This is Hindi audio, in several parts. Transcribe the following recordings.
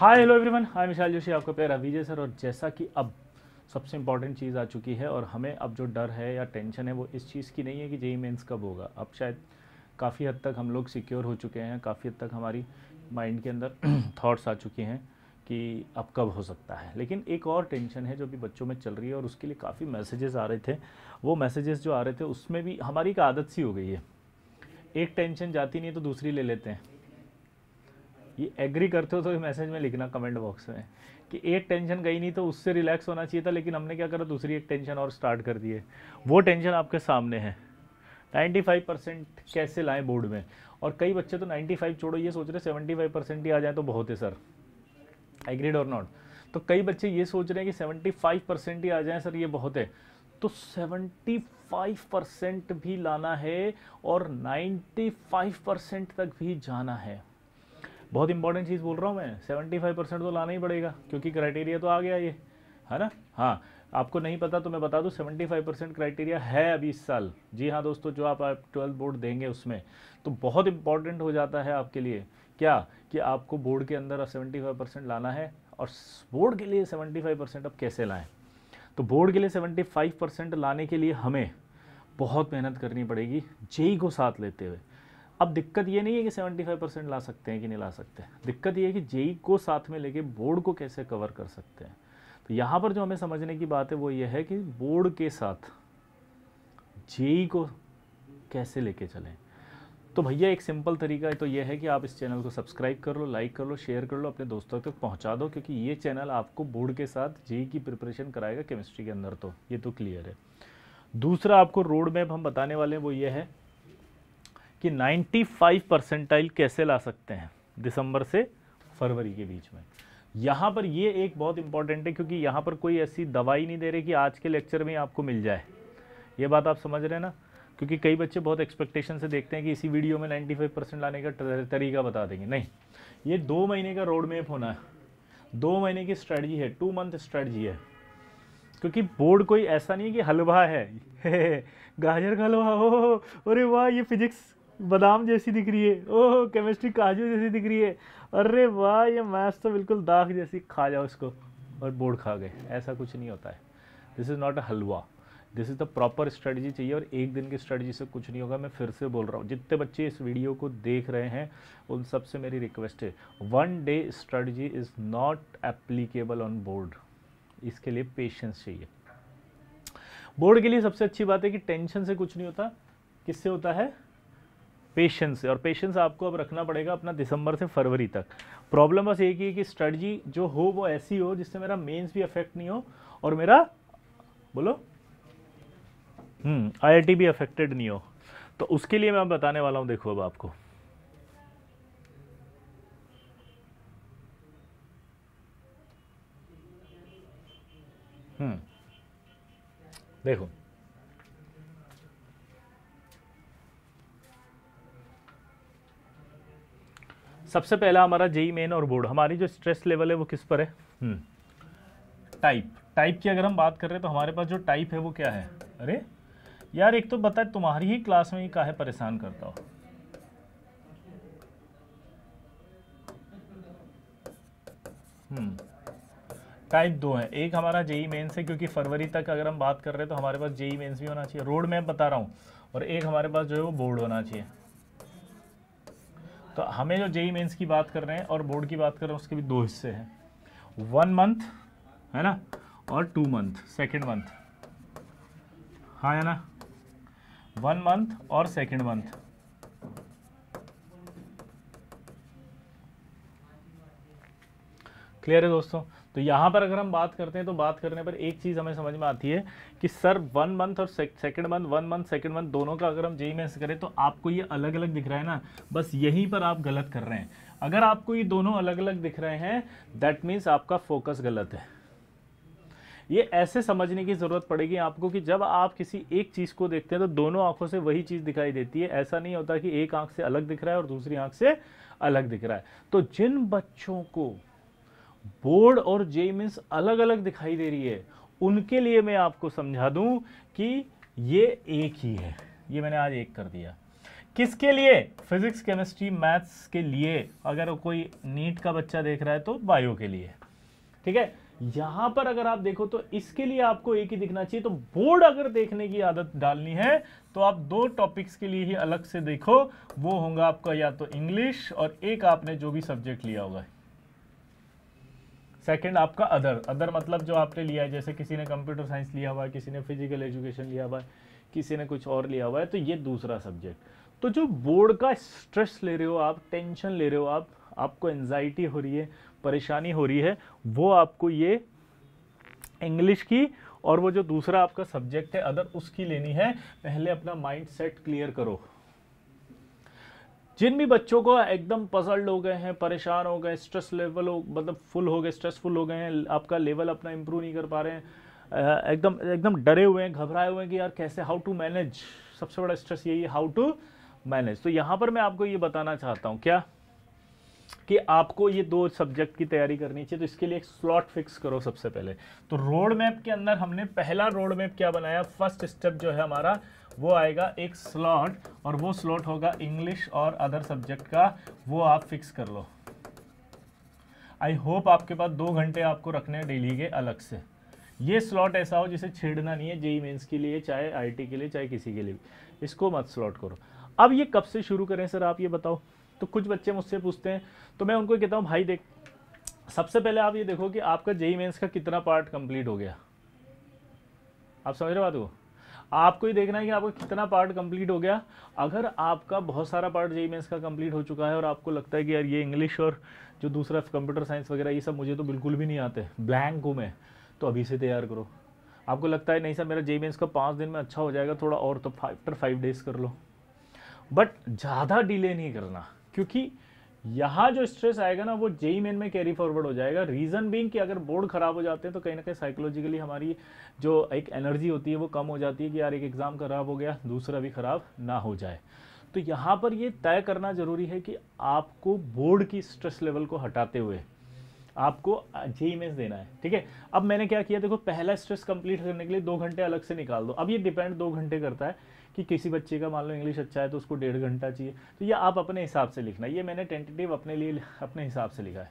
हाय hello everyone hi Vishal Joshi आपका प्यारा विजय सर और जैसा कि अब सबसे इंपॉर्टेंट चीज़ आ चुकी है और हमें अब जो डर है या टेंशन है वो इस चीज़ की नहीं है कि जेई मेन्स कब होगा अब शायद काफ़ी हद तक हम लोग सिक्योर हो चुके हैं काफ़ी हद तक हमारी माइंड के अंदर थाट्स आ चुके हैं कि अब कब हो सकता है लेकिन एक और टेंशन है जो भी बच्चों में चल रही है और उसके लिए काफ़ी मैसेजेस आ रहे थे वो मैसेजेस जो आ रहे थे उसमें भी हमारी एक आदत सी हो गई है एक टेंशन जाती नहीं है तो दूसरी ले लेते हैं ये एग्री करते हो तो मैसेज में लिखना कमेंट बॉक्स में कि एक टेंशन गई नहीं तो उससे रिलैक्स होना चाहिए था लेकिन हमने क्या करा दूसरी एक टेंशन और स्टार्ट कर दिए वो टेंशन आपके सामने है 95 परसेंट कैसे लाएं बोर्ड में और कई बच्चे तो 95 छोड़ो ये सोच रहे 75 परसेंट ही आ जाए तो बहुत है सर एग्रीड और नॉट तो कई बच्चे ये सोच रहे हैं कि 75 परसेंट ही आ जाए सर ये बहुत है तो 75 परसेंट भी लाना है और 95 परसेंट तक भी जाना है बहुत इंपॉर्टेंट चीज़ बोल रहा हूँ मैं सेवेंटी फाइव परसेंट तो लाना ही पड़ेगा क्योंकि क्राइटेरिया तो आ गया ये है ना हाँ आपको नहीं पता तो मैं बता दूँ सेवेंटी फाइव परसेंट क्राइटेरिया है अभी इस साल जी हाँ दोस्तों जो आप ट्वेल्थ बोर्ड देंगे उसमें तो बहुत इंपॉर्टेंट हो जाता है आपके लिए क्या कि आपको बोर्ड के अंदर सेवेंटी फाइव परसेंट लाना है और बोर्ड के लिए सेवेंटी फाइव परसेंट आप कैसे लाएँ तो बोर्ड के लिए सेवेंटी फाइव परसेंट लाने के लिए हमें बहुत मेहनत करनी पड़ेगी जेई को साथ लेते हुए अब दिक्कत ये नहीं है कि 75 परसेंट ला सकते हैं कि नहीं ला सकते दिक्कत ये है कि जेई को साथ में लेके बोर्ड को कैसे कवर कर सकते हैं तो यहाँ पर जो हमें समझने की बात है वो ये है कि बोर्ड के साथ जेई को कैसे लेके चलें तो भैया एक सिंपल तरीका है तो ये है कि आप इस चैनल को सब्सक्राइब कर लो लाइक कर लो शेयर कर लो अपने दोस्तों तक पहुँचा दो क्योंकि ये चैनल आपको बोर्ड के साथ जेई की प्रिपरेशन कराएगा केमिस्ट्री के अंदर तो ये तो क्लियर है दूसरा आपको रोड मैप हम बताने वाले हैं वो ये है कि 95 परसेंटाइल कैसे ला सकते हैं दिसंबर से फरवरी के बीच में यहाँ पर ये एक बहुत इंपॉर्टेंट है क्योंकि यहाँ पर कोई ऐसी दवाई नहीं दे रही कि आज के लेक्चर में आपको मिल जाए ये बात आप समझ रहे हैं ना क्योंकि कई बच्चे बहुत एक्सपेक्टेशन से देखते हैं कि इसी वीडियो में 95 परसेंट लाने का तरीका बता देंगे नहीं ये दो महीने का रोड मैप होना है दो महीने की स्ट्रेटजी है टू मंथ स्ट्रेटजी है क्योंकि बोर्ड कोई ऐसा नहीं है कि हलवा है गाजर का हलवा हो अरे वाह ये फिजिक्स बादाम जैसी दिख रही है ओह केमिस्ट्री काजू जैसी दिख रही है अरे वाह ये मैथ्स तो बिल्कुल दाग जैसी खा जाओ इसको और बोर्ड खा गए ऐसा कुछ नहीं होता है this is not a halwa this is the proper strategy चाहिए और एक दिन की स्ट्रेटजी से कुछ नहीं होगा मैं फिर से बोल रहा हूँ जितने बच्चे इस वीडियो को देख रहे हैं उन सबसे मेरी रिक्वेस्ट है one day strategy is not applicable on board इसके लिए पेशेंस चाहिए बोर्ड के लिए सबसे अच्छी बात है कि टेंशन से कुछ नहीं होता किससे होता है पेशेंस और पेशेंस आपको अब रखना पड़ेगा अपना दिसंबर से फरवरी तक प्रॉब्लम बस एक ही है कि स्ट्रेटजी जो हो वो ऐसी हो जिससे मेरा मेंस भी अफेक्ट नहीं हो और मेरा बोलो आईआईटी हम्म, भी अफेक्टेड नहीं हो तो उसके लिए मैं बताने वाला हूँ देखो अब आपको हम्म देखो सबसे पहला हमारा जेई मेन और बोर्ड हमारी जो स्ट्रेस लेवल है वो किस पर है टाइप हम्म। टाइप की अगर हम बात कर रहे हैं तो हमारे पास जो टाइप है वो क्या है अरे यार एक तो बता तुम्हारी ही क्लास में ही है परेशान करता हो टाइप हम्म। दो है एक हमारा जेई मेन्स है क्योंकि फरवरी तक अगर हम बात कर रहे हैं तो हमारे पास जेई मेन्स भी होना चाहिए रोड मैप बता रहा हूँ और एक हमारे पास जो है वो बोर्ड होना चाहिए तो हमें जो जेई मेन्स की बात कर रहे हैं और बोर्ड की बात कर रहे हैं उसके भी दो हिस्से हैं वन मंथ है ना और टू मंथ सेकेंड मंथ हाँ है ना वन मंथ और सेकेंड मंथ क्लियर है दोस्तों तो यहाँ पर अगर हम बात करते हैं तो बात करने पर एक चीज़ हमें समझ में आती है कि सर वन मंथ और second month one month second month दोनों का अगर हम जेई मेंस करें तो आपको ये अलग अलग दिख रहा है ना बस यहीं पर आप गलत कर रहे हैं अगर आपको ये दोनों अलग अलग दिख रहे हैं दैट मीन्स आपका फोकस गलत है ये ऐसे समझने की ज़रूरत पड़ेगी आपको कि जब आप किसी एक चीज़ को देखते हैं तो दोनों आंखों से वही चीज़ दिखाई देती है ऐसा नहीं होता कि एक आंख से अलग दिख रहा है और दूसरी आंख से अलग दिख रहा है तो जिन बच्चों को बोर्ड और जे मीन्स अलग अलग दिखाई दे रही है उनके लिए मैं आपको समझा दूं कि ये एक ही है ये मैंने आज एक कर दिया किसके लिए फिजिक्स केमिस्ट्री मैथ्स के लिए अगर कोई नीट का बच्चा देख रहा है तो बायो के लिए ठीक है यहां पर अगर आप देखो तो इसके लिए आपको एक ही दिखना चाहिए तो बोर्ड अगर देखने की आदत डालनी है तो आप दो टॉपिक्स के लिए ही अलग से देखो वो होगा आपका या तो इंग्लिश और एक आपने जो भी सब्जेक्ट लिया होगा सेकंड आपका अदर अदर मतलब जो आपने लिया है जैसे किसी ने कंप्यूटर साइंस लिया हुआ है किसी ने फिजिकल एजुकेशन लिया हुआ है किसी ने कुछ और लिया हुआ है तो ये दूसरा सब्जेक्ट तो जो बोर्ड का स्ट्रेस ले रहे हो आप टेंशन ले रहे हो आप आपको एनजाइटी हो रही है परेशानी हो रही है वो आपको ये इंग्लिश की और वो जो दूसरा आपका सब्जेक्ट है अदर उसकी लेनी है पहले अपना माइंड सेट क्लियर करो जिन भी बच्चों को एकदम पजल्ड हो गए हैं परेशान हो गए स्ट्रेस लेवल हो मतलब फुल हो गए स्ट्रेसफुल हो गए हैं आपका लेवल अपना इम्प्रूव नहीं कर पा रहे हैं एकदम एकदम डरे हुए हैं घबराए हुए हैं कि यार कैसे हाउ टू मैनेज सबसे बड़ा स्ट्रेस यही है हाउ टू मैनेज तो यहाँ पर मैं आपको ये बताना चाहता हूँ क्या कि आपको ये दो सब्जेक्ट की तैयारी करनी चाहिए तो इसके लिए एक स्लॉट फिक्स करो सबसे पहले तो रोड मैप के अंदर हमने पहला रोड मैप क्या बनाया फर्स्ट स्टेप जो है हमारा वो आएगा एक स्लॉट और वो स्लॉट होगा इंग्लिश और अदर सब्जेक्ट का वो आप फिक्स कर लो आई होप आपके पास दो घंटे आपको रखने हैं डेली के अलग से ये स्लॉट ऐसा हो जिसे छेड़ना नहीं है जेई मेन्स के लिए चाहे आई के लिए चाहे किसी के लिए भी इसको मत स्लॉट करो अब ये कब से शुरू करें सर आप ये बताओ तो कुछ बच्चे मुझसे पूछते हैं तो मैं उनको कहता हूँ भाई देख सबसे पहले आप ये देखो कि आपका जेई मेन्स का कितना पार्ट कंप्लीट हो गया आप समझ रहे बात को आपको ये देखना है कि आपका कितना पार्ट कंप्लीट हो गया अगर आपका बहुत सारा पार्ट जेई मेंस का कंप्लीट हो चुका है और आपको लगता है कि यार ये इंग्लिश और जो दूसरा कंप्यूटर साइंस वगैरह ये सब मुझे तो बिल्कुल भी नहीं आते ब्लैंक हूँ मैं तो अभी से तैयार करो आपको लगता है नहीं सर मेरा जेई मेंस का पाँच दिन में अच्छा हो जाएगा थोड़ा और तो आफ्टर फाइव डेज कर लो बट ज़्यादा डिले नहीं करना क्योंकि यहां जो स्ट्रेस आएगा ना वो जेई मेन e में कैरी फॉरवर्ड हो जाएगा रीजन बीइंग कि अगर बोर्ड खराब हो जाते हैं तो कहीं ना कहीं साइकोलॉजिकली हमारी जो एक एनर्जी होती है वो कम हो जाती है कि यार एक एग्ज़ाम खराब हो गया दूसरा भी खराब ना हो जाए तो यहां पर ये तय करना ज़रूरी है कि आपको बोर्ड की स्ट्रेस लेवल को हटाते हुए आपको जेई मेन्स e देना है ठीक है अब मैंने क्या किया देखो पहला स्ट्रेस कंप्लीट करने के लिए दो घंटे अलग से निकाल दो अब ये डिपेंड दो घंटे करता है कि किसी बच्चे का मान लो इंग्लिश अच्छा है तो उसको डेढ़ घंटा चाहिए तो ये आप अपने हिसाब से लिखना ये मैंने टेंटेटिव अपने लिए अपने हिसाब से लिखा है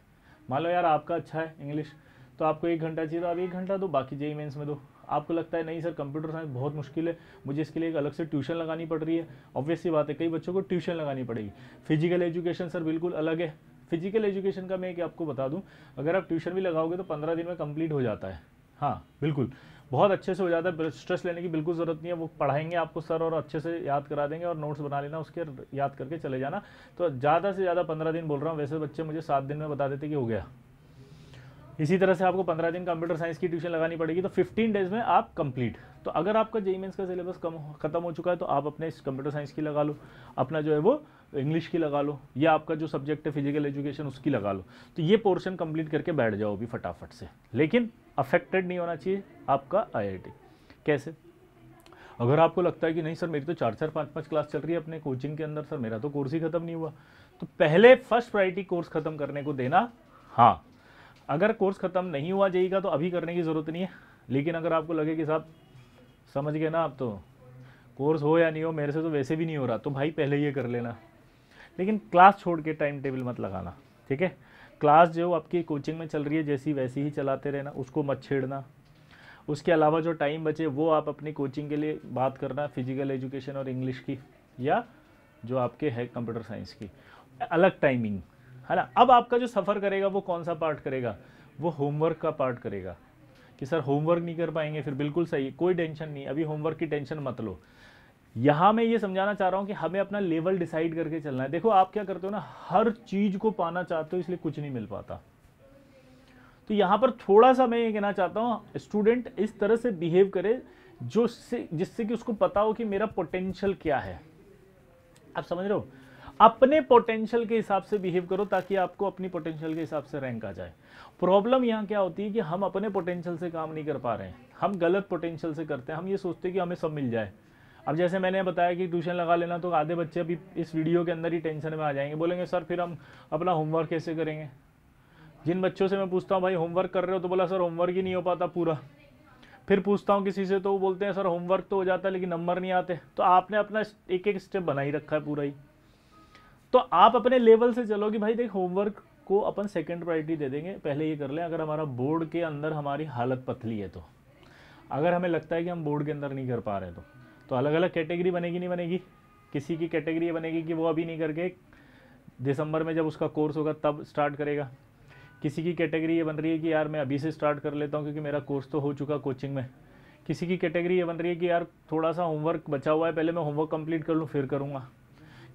मान लो यार आपका अच्छा है इंग्लिश तो आपको एक घंटा चाहिए तो आप एक घंटा दो बाकी जेई मेन्स e e में दो आपको लगता है नहीं सर कंप्यूटर साइंस बहुत मुश्किल है मुझे इसके लिए एक अलग से ट्यूशन लगानी पड़ रही है ऑब्वियसली बात है कई बच्चों को ट्यूशन लगानी पड़ेगी फिजिकल एजुकेशन सर बिल्कुल अलग है फिजिकल एजुकेशन का मैं एक आपको बता दूं अगर आप ट्यूशन भी लगाओगे तो पंद्रह दिन में कंप्लीट हो जाता है हाँ बिल्कुल बहुत अच्छे से हो जाता है स्ट्रेस लेने की बिल्कुल ज़रूरत नहीं है वो पढ़ाएंगे आपको सर और अच्छे से याद करा देंगे और नोट्स बना लेना उसके याद करके चले जाना तो ज़्यादा से ज़्यादा पंद्रह दिन बोल रहा हूँ वैसे तो बच्चे मुझे सात दिन में बता देते कि हो गया इसी तरह से आपको पंद्रह दिन कंप्यूटर साइंस की ट्यूशन लगानी पड़ेगी तो फिफ्टीन डेज में आप कंप्लीट तो अगर आपका जेई मेन्स e e का सिलेबस कम खत्म हो चुका है तो आप अपने कंप्यूटर साइंस की लगा लो अपना जो है वो इंग्लिश की लगा लो या आपका जो सब्जेक्ट है फिजिकल एजुकेशन उसकी लगा लो तो ये पोर्शन कंप्लीट करके बैठ जाओ अभी फटाफट से लेकिन अफेक्टेड नहीं होना चाहिए आपका आई कैसे अगर आपको लगता है कि नहीं सर मेरी तो चार चार पाँच पाँच क्लास चल रही है अपने कोचिंग के अंदर सर मेरा तो कोर्स ही खत्म नहीं हुआ तो पहले फर्स्ट प्रायोरिटी कोर्स खत्म करने को देना हाँ अगर कोर्स खत्म नहीं हुआ जाएगा तो अभी करने की ज़रूरत नहीं है लेकिन अगर आपको लगे कि साहब समझ गए ना आप तो कोर्स हो या नहीं हो मेरे से तो वैसे भी नहीं हो रहा तो भाई पहले ये कर लेना लेकिन क्लास छोड़ के टाइम टेबल मत लगाना ठीक है क्लास जो आपकी कोचिंग में चल रही है जैसी वैसी ही चलाते रहना उसको मत छेड़ना उसके अलावा जो टाइम बचे वो आप अपनी कोचिंग के लिए बात करना फिजिकल एजुकेशन और इंग्लिश की या जो आपके है कंप्यूटर साइंस की अलग टाइमिंग है ना अब आपका जो सफ़र करेगा वो कौन सा पार्ट करेगा वो होमवर्क का पार्ट करेगा कि सर होमवर्क नहीं कर पाएंगे फिर बिल्कुल सही कोई टेंशन नहीं अभी होमवर्क की टेंशन मत लो यहां मैं ये समझाना चाह रहा हूं कि हमें अपना लेवल डिसाइड करके चलना है देखो आप क्या करते हो ना हर चीज को पाना चाहते हो इसलिए कुछ नहीं मिल पाता तो यहां पर थोड़ा सा मैं ये कहना चाहता हूं स्टूडेंट इस तरह से बिहेव करे जो से जिससे कि उसको पता हो कि मेरा पोटेंशियल क्या है आप समझ रहे हो अपने पोटेंशियल के हिसाब से बिहेव करो ताकि आपको अपनी पोटेंशियल के हिसाब से रैंक आ जाए प्रॉब्लम यहाँ क्या होती है कि हम अपने पोटेंशियल से काम नहीं कर पा रहे हैं हम गलत पोटेंशियल से करते हैं हम ये सोचते हैं कि हमें सब मिल जाए अब जैसे मैंने बताया कि ट्यूशन लगा लेना तो आधे बच्चे अभी इस वीडियो के अंदर ही टेंशन में आ जाएंगे बोलेंगे सर फिर हम अपना होमवर्क कैसे करेंगे जिन बच्चों से मैं पूछता हूँ भाई होमवर्क कर रहे हो तो बोला सर होमवर्क ही नहीं हो पाता पूरा फिर पूछता हूँ किसी से तो वो बोलते हैं सर होमवर्क तो हो जाता है लेकिन नंबर नहीं आते तो आपने अपना एक एक स्टेप बना ही रखा है पूरा ही तो आप अपने लेवल से चलो कि भाई देख होमवर्क को अपन सेकेंड प्रायोरिटी दे देंगे पहले ये कर लें अगर हमारा बोर्ड के अंदर हमारी हालत पतली है तो अगर हमें लगता है कि हम बोर्ड के अंदर नहीं कर पा रहे तो तो अलग अलग कैटेगरी बनेगी नहीं बनेगी किसी की कैटेगरी बनेगी कि वो अभी नहीं करके दिसंबर में जब उसका कोर्स होगा तब स्टार्ट करेगा किसी की कैटेगरी ये बन रही है कि यार मैं अभी से स्टार्ट कर लेता हूँ क्योंकि मेरा कोर्स तो हो चुका कोचिंग में किसी की कैटेगरी ये बन रही है कि यार थोड़ा सा होमवर्क बचा हुआ है पहले मैं होमवर्क कंप्लीट कर लूँ फिर करूँगा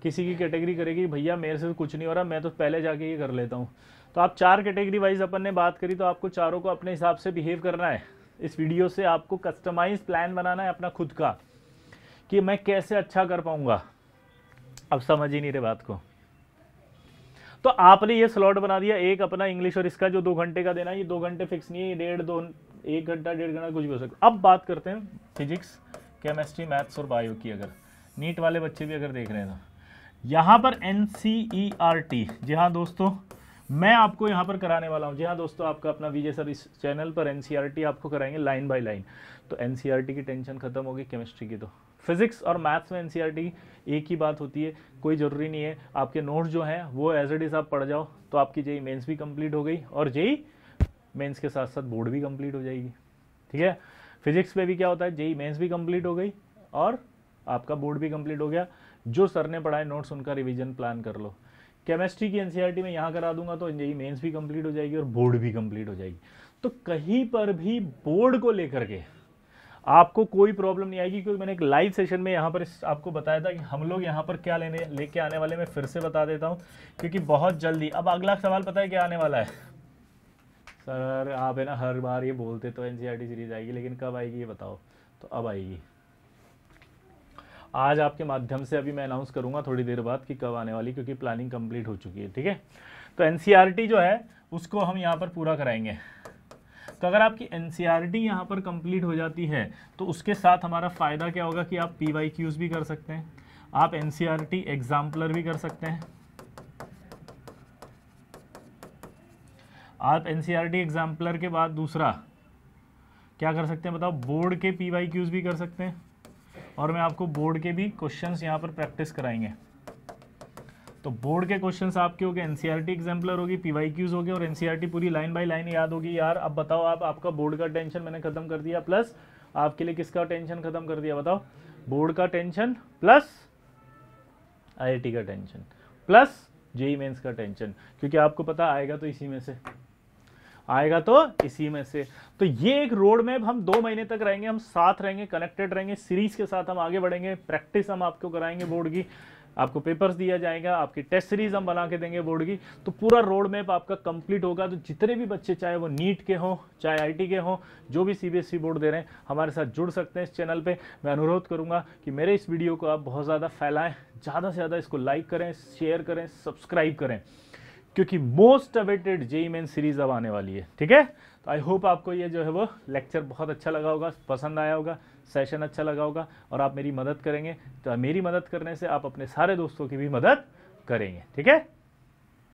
किसी की कैटेगरी करेगी भैया मेरे से तो कुछ नहीं हो रहा मैं तो पहले जाके ये कर लेता हूँ तो आप चार कैटेगरी वाइज अपन ने बात करी तो आपको चारों को अपने हिसाब से बिहेव करना है इस वीडियो से आपको कस्टमाइज प्लान बनाना है अपना खुद का कि मैं कैसे अच्छा कर पाऊंगा अब समझ ही नहीं रहे बात को तो आपने ये स्लॉट बना दिया एक अपना इंग्लिश और इसका जो दो घंटे का देना ये दो घंटे फिक्स नहीं है डेढ़ दो एक घंटा डेढ़ घंटा कुछ भी हो सकता अब बात करते हैं फिजिक्स केमिस्ट्री मैथ्स और बायो की अगर नीट वाले बच्चे भी अगर देख रहे हैं तो यहाँ पर N C E R T जी हाँ दोस्तों मैं आपको यहाँ पर कराने वाला हूँ जी हाँ दोस्तों आपका अपना विजय सर इस चैनल पर एन e आपको कराएंगे लाइन बाय लाइन तो एन e की टेंशन खत्म होगी केमिस्ट्री की तो फिजिक्स और मैथ्स में एनसीईआरटी e एक ही बात होती है कोई ज़रूरी नहीं है आपके नोट्स जो हैं वो एज एड इज आप पढ़ जाओ तो आपकी जेई मेंस e भी कंप्लीट हो गई और जेई मेंस e के साथ साथ बोर्ड भी कंप्लीट हो जाएगी ठीक है फिजिक्स में भी क्या होता है जेई मेंस भी कंप्लीट हो गई और आपका बोर्ड भी कंप्लीट हो गया जो सर ने पढ़ाए नोट्स उनका रिविजन प्लान कर लो केमिस्ट्री की एनसीईआरटी में यहाँ करा दूंगा तो जेई मेन्स भी कंप्लीट हो जाएगी और बोर्ड भी कंप्लीट हो जाएगी तो कहीं पर भी बोर्ड को लेकर के आपको कोई प्रॉब्लम नहीं आएगी क्योंकि मैंने एक लाइव सेशन में यहाँ पर आपको बताया था कि हम लोग यहाँ पर क्या लेने लेके आने वाले मैं फिर से बता देता हूँ क्योंकि बहुत जल्दी अब अगला सवाल पता है क्या आने वाला है सर आप है ना हर बार ये बोलते तो एन सीरीज e आएगी लेकिन कब आएगी ये बताओ तो अब आएगी आज आपके माध्यम से अभी मैं अनाउंस करूंगा थोड़ी देर बाद कि कब आने वाली क्योंकि प्लानिंग कंप्लीट हो चुकी है ठीक है तो एन e जो है उसको हम यहाँ पर पूरा कराएंगे तो अगर आपकी एन सी e यहाँ पर कंप्लीट हो जाती है तो उसके साथ हमारा फ़ायदा क्या होगा कि आप पी वाई क्यूज़ भी कर सकते हैं आप N C R T exemplar भी कर सकते हैं आप N C R T exemplar के बाद दूसरा क्या कर सकते हैं बताओ बोर्ड के पी वाई क्यूज़ भी कर सकते हैं और मैं आपको बोर्ड के भी क्वेश्चंस यहाँ पर प्रैक्टिस कराएंगे तो बोर्ड के क्वेश्चन आपके हो गए एनसीईआरटी एग्जाम्पलर e होगी पीवाईक्यूज हो गए और एनसीईआरटी e पूरी लाइन बाय लाइन याद होगी यार अब बताओ आप आपका बोर्ड का टेंशन मैंने खत्म कर दिया प्लस आपके लिए किसका टेंशन खत्म कर दिया बताओ बोर्ड का टेंशन प्लस आई का टेंशन प्लस जेई मेन्स का टेंशन क्योंकि आपको पता आएगा तो इसी में से आएगा तो इसी में से तो ये एक रोड मैप हम दो महीने तक रहेंगे हम साथ रहेंगे कनेक्टेड रहेंगे सीरीज के साथ हम आगे बढ़ेंगे प्रैक्टिस हम आपको कराएंगे बोर्ड की आपको पेपर्स दिया जाएगा आपकी टेस्ट सीरीज हम बना के देंगे बोर्ड की तो पूरा रोड मैप आपका कंप्लीट होगा तो जितने भी बच्चे चाहे वो नीट के हों चाहे आईटी के हों जो भी सीबीएसई बोर्ड e दे रहे हैं हमारे साथ जुड़ सकते हैं इस चैनल पर मैं अनुरोध करूंगा कि मेरे इस वीडियो को आप बहुत ज़्यादा फैलाएँ ज़्यादा से ज़्यादा इसको लाइक करें शेयर करें सब्सक्राइब करें क्योंकि most awaited JEE main series अब आने वाली है ठीक है तो आई होप आपको ये जो है वो लेक्चर बहुत अच्छा लगा होगा पसंद आया होगा सेशन अच्छा लगा होगा और आप मेरी मदद करेंगे तो मेरी मदद करने से आप अपने सारे दोस्तों की भी मदद करेंगे ठीक है